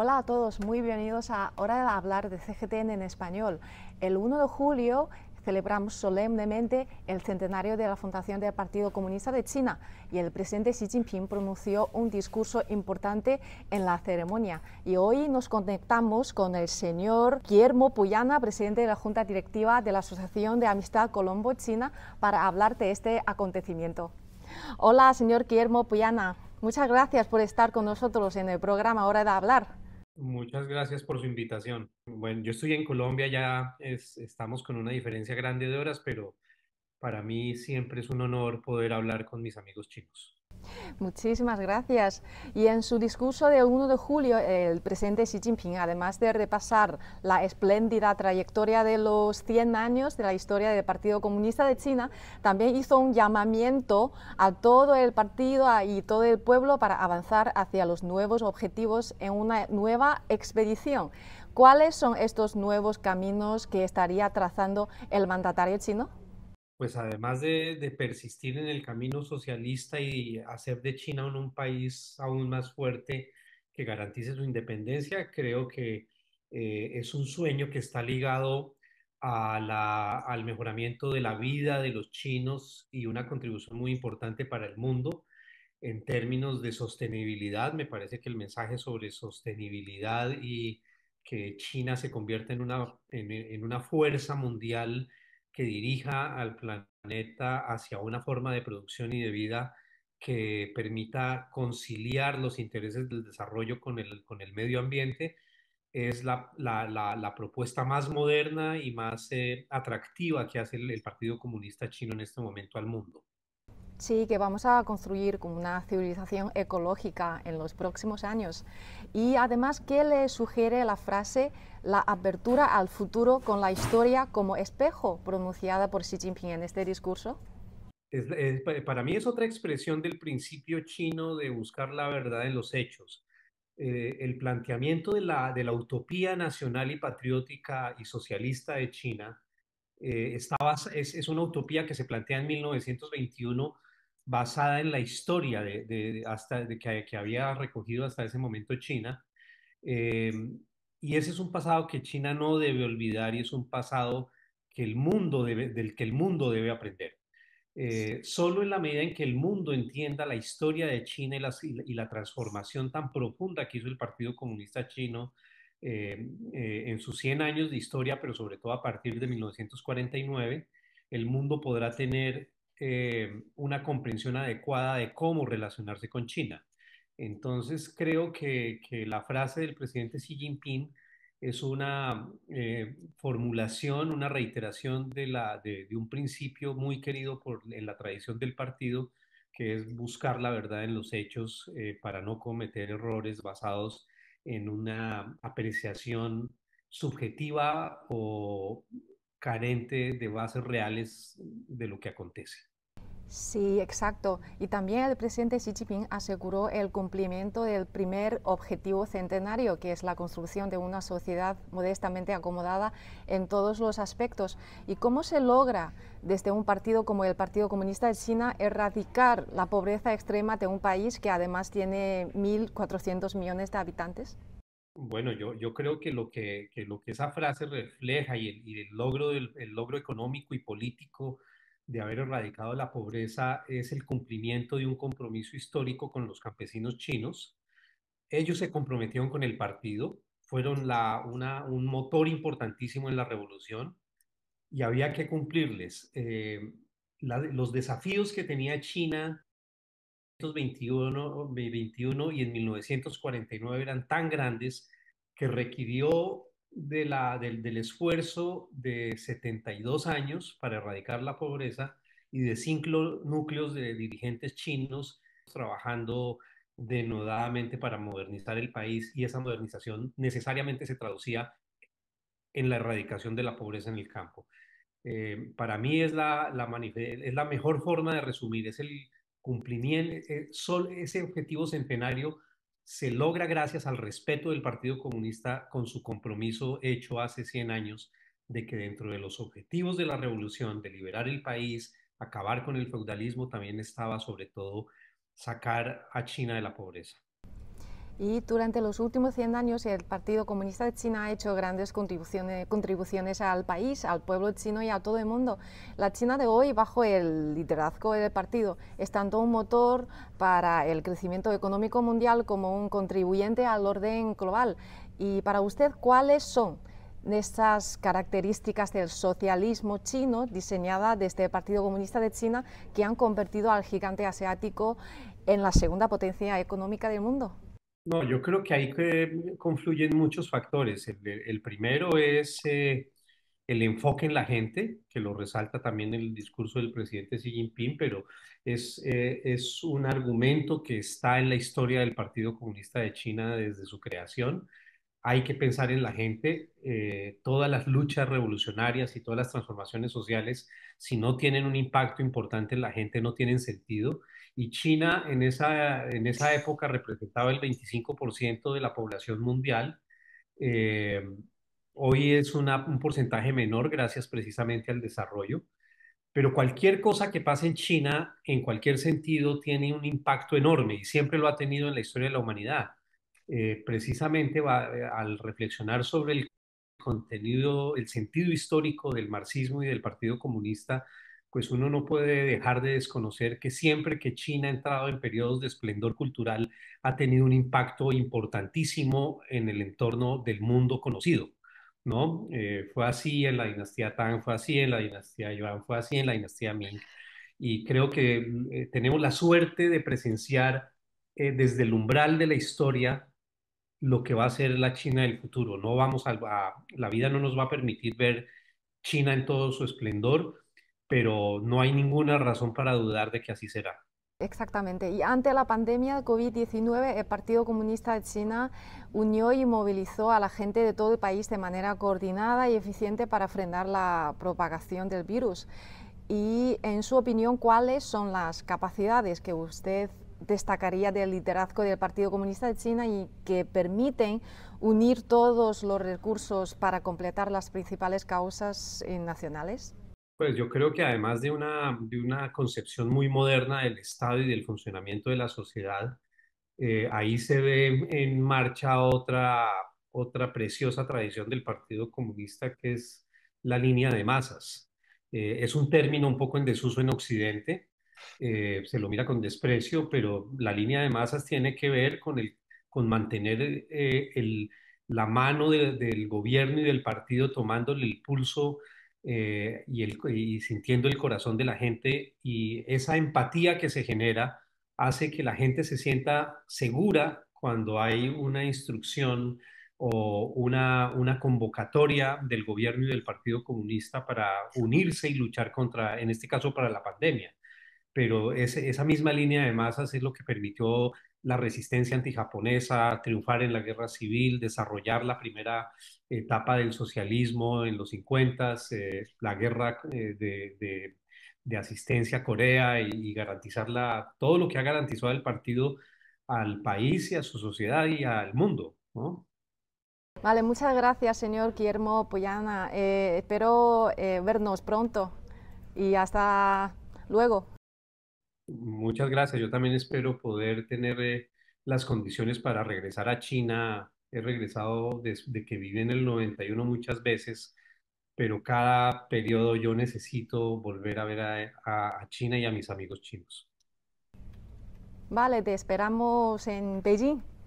Hola a todos, muy bienvenidos a Hora de Hablar de CGTN en español. El 1 de julio celebramos solemnemente el centenario de la fundación del Partido Comunista de China y el presidente Xi Jinping pronunció un discurso importante en la ceremonia. Y hoy nos conectamos con el señor Guillermo Puyana, presidente de la Junta Directiva de la Asociación de Amistad Colombo-China, para hablar de este acontecimiento. Hola, señor Guillermo Puyana. Muchas gracias por estar con nosotros en el programa Hora de Hablar. Muchas gracias por su invitación. Bueno, yo estoy en Colombia, ya estamos con una diferencia grande de horas, pero para mí siempre es un honor poder hablar con mis amigos chinos. Muchísimas gracias. Y en su discurso del 1 de julio, el presidente Xi Jinping, además de repasar la espléndida trayectoria de los 100 años de la historia del Partido Comunista de China, también hizo un llamamiento a todo el partido y todo el pueblo para avanzar hacia los nuevos objetivos en una nueva expedición. ¿Cuáles son estos nuevos caminos que estaría trazando el mandatario chino? pues además de, persistir en el camino socialista y hacer de China un, país aún más fuerte que garantice su independencia, creo que eh, es un sueño que está ligado al mejoramiento de la vida de los chinos y una contribución muy importante para el mundo en términos de sostenibilidad. Me parece que el mensaje sobre sostenibilidad y que China se convierta en en una fuerza mundial que dirija al planeta hacia una forma de producción y de vida que permita conciliar los intereses del desarrollo con el, medio ambiente, es la, propuesta más moderna y más eh, atractiva que hace el Partido Comunista Chino en este momento al mundo. Sí, que vamos a construir como una civilización ecológica en los próximos años. Y además, ¿qué le sugiere la frase la apertura al futuro con la historia como espejo pronunciada por Xi Jinping en este discurso? para mí es otra expresión del principio chino de buscar la verdad en los hechos. Eh, el planteamiento de la, utopía nacional y patriótica y socialista de China eh, es, es, una utopía que se plantea en 1921 basada en la historia de, hasta, de que, había recogido hasta ese momento China. Eh, y ese es un pasado que China no debe olvidar y es un pasado que el mundo debe, del que el mundo debe aprender. Eh, solo en la medida en que el mundo entienda la historia de China y la, y la transformación tan profunda que hizo el Partido Comunista Chino eh, en sus 100 años de historia, pero sobre todo a partir de 1949, el mundo podrá tener eh, una comprensión adecuada de cómo relacionarse con China. Entonces, creo que, la frase del presidente Xi Jinping es una eh, formulación, una reiteración de, la, de, un principio muy querido por, en la tradición del partido, que es buscar la verdad en los hechos eh, para no cometer errores basados en una apreciación subjetiva o carente de bases reales de lo que acontece. Sí, exacto. Y también el presidente Xi Jinping aseguró el cumplimiento del primer objetivo centenario, que es la construcción de una sociedad modestamente acomodada en todos los aspectos. ¿Y cómo se logra desde un partido como el Partido Comunista de China erradicar la pobreza extrema de un país que además tiene 1.400 millones de habitantes? Bueno, yo, yo creo que lo que, que lo que esa frase refleja y el, logro, del, el logro económico y político de haber erradicado la pobreza es el cumplimiento de un compromiso histórico con los campesinos chinos. Ellos se comprometieron con el partido, fueron una, un motor importantísimo en la revolución y había que cumplirles. Eh, los desafíos que tenía China en 1921 21 y en 1949 eran tan grandes que requirió de la, del, esfuerzo de 72 años para erradicar la pobreza y de cinco núcleos de dirigentes chinos trabajando denodadamente para modernizar el país y esa modernización necesariamente se traducía en la erradicación de la pobreza en el campo. Eh, para mí es la, es la mejor forma de resumir, es el cumplimiento, eh, ese objetivo centenario se logra gracias al respeto del Partido Comunista con su compromiso hecho hace 100 años de que dentro de los objetivos de la revolución, de liberar el país, acabar con el feudalismo, también estaba sobre todo sacar a China de la pobreza. Y durante los últimos 100 años el Partido Comunista de China ha hecho grandes contribuciones, contribuciones al país, al pueblo chino y a todo el mundo. La China de hoy, bajo el liderazgo del partido, es tanto un motor para el crecimiento económico mundial como un contribuyente al orden global. Y para usted, ¿cuáles son estas características del socialismo chino diseñada desde el Partido Comunista de China que han convertido al gigante asiático en la segunda potencia económica del mundo? No, yo creo que ahí confluyen muchos factores. El, primero es eh, el enfoque en la gente, que lo resalta también el discurso del presidente Xi Jinping, pero eh, es, un argumento que está en la historia del Partido Comunista de China desde su creación. Hay que pensar en la gente. Eh, todas las luchas revolucionarias y todas las transformaciones sociales, si no tienen un impacto importante en la gente, no tienen sentido y China en esa, en esa época representaba el 25% de la población mundial. Eh, hoy es un porcentaje menor gracias precisamente al desarrollo, pero cualquier cosa que pase en China, en cualquier sentido, tiene un impacto enorme y siempre lo ha tenido en la historia de la humanidad. Eh, precisamente va, eh, al reflexionar sobre el contenido, el sentido histórico del marxismo y del Partido Comunista, pues uno no puede dejar de desconocer que siempre que China ha entrado en periodos de esplendor cultural, ha tenido un impacto importantísimo en el entorno del mundo conocido. ¿no? Eh, fue así en la dinastía Tang, fue así en la dinastía Yuan, fue así en la dinastía Ming. Y creo que mm, eh, tenemos la suerte de presenciar eh, desde el umbral de la historia lo que va a ser la China del futuro. No vamos a, la vida no nos va a permitir ver China en todo su esplendor, pero no hay ninguna razón para dudar de que así será. Exactamente. Y ante la pandemia de COVID-19, el Partido Comunista de China unió y movilizó a la gente de todo el país de manera coordinada y eficiente para frenar la propagación del virus. Y, en su opinión, ¿cuáles son las capacidades que usted destacaría del liderazgo del Partido Comunista de China y que permiten unir todos los recursos para completar las principales causas eh, nacionales? Pues yo creo que además de una, de una concepción muy moderna del Estado y del funcionamiento de la sociedad, eh, ahí se ve en marcha otra, otra preciosa tradición del Partido Comunista que es la línea de masas. Eh, es un término un poco en desuso en Occidente, eh, se lo mira con desprecio, pero la línea de masas tiene que ver con, el, con mantener el, la mano del gobierno y del partido tomándole el pulso eh, y, el, sintiendo el corazón de la gente y esa empatía que se genera hace que la gente se sienta segura cuando hay una instrucción o una convocatoria del gobierno y del Partido Comunista para unirse y luchar contra, en este caso, para la pandemia pero esa misma línea de masas es lo que permitió la resistencia antijaponesa, triunfar en la guerra civil, desarrollar la primera etapa del socialismo en los 50, eh, la guerra eh, de, asistencia a Corea y, garantizarla, todo lo que ha garantizado el partido al país y a su sociedad y al mundo. Vale, muchas gracias, señor Guillermo Puyana. Eh, espero vernos pronto y hasta luego. Muchas gracias. Yo también espero poder tener eh, las condiciones para regresar a China. He regresado desde que viví en el 91 muchas veces, pero cada periodo yo necesito volver a ver a, a China y a mis amigos chinos. Vale, te esperamos en Beijing.